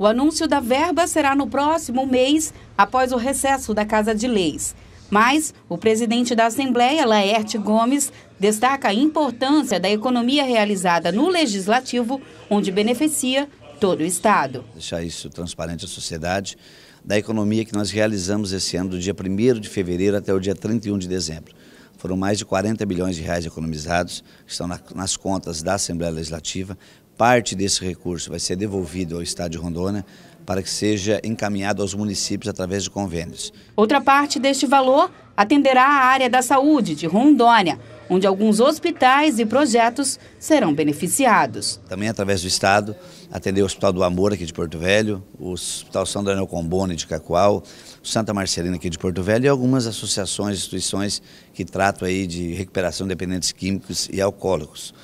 O anúncio da verba será no próximo mês, após o recesso da Casa de Leis. Mas o presidente da Assembleia, Laerte Gomes, destaca a importância da economia realizada no Legislativo, onde beneficia todo o Estado. Deixar isso transparente à sociedade, da economia que nós realizamos esse ano, do dia 1 de fevereiro até o dia 31 de dezembro. Foram mais de 40 bilhões de reais economizados, que estão nas contas da Assembleia Legislativa, parte desse recurso vai ser devolvido ao Estado de Rondônia para que seja encaminhado aos municípios através de convênios. Outra parte deste valor atenderá a área da saúde de Rondônia, onde alguns hospitais e projetos serão beneficiados. Também através do Estado, atender o Hospital do Amor aqui de Porto Velho, o Hospital São Daniel Combone de Cacoal, Santa Marcelina aqui de Porto Velho e algumas associações, e instituições que tratam aí de recuperação de dependentes químicos e alcoólicos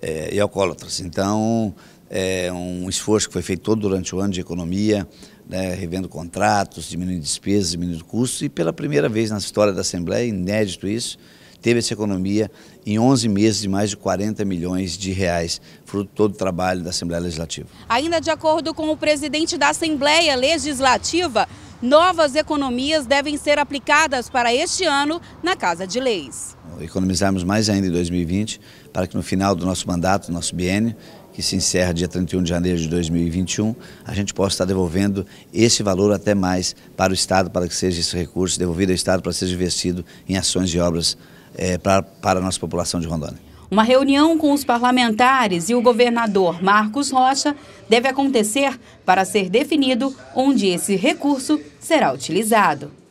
é, e alcoólatras. Então, é um esforço que foi feito todo durante o ano de economia, né, revendo contratos, diminuindo despesas, diminuindo custos, e pela primeira vez na história da Assembleia, inédito isso, teve essa economia em 11 meses de mais de 40 milhões de reais, fruto todo o trabalho da Assembleia Legislativa. Ainda de acordo com o presidente da Assembleia Legislativa, novas economias devem ser aplicadas para este ano na Casa de Leis economizarmos mais ainda em 2020, para que no final do nosso mandato, do nosso biênio, que se encerra dia 31 de janeiro de 2021, a gente possa estar devolvendo esse valor até mais para o Estado, para que seja esse recurso devolvido ao Estado para ser investido em ações e obras é, eh, para, para a nossa população de Rondônia. Uma reunião com os parlamentares e o governador Marcos Rocha deve acontecer para ser definido onde esse recurso será utilizado.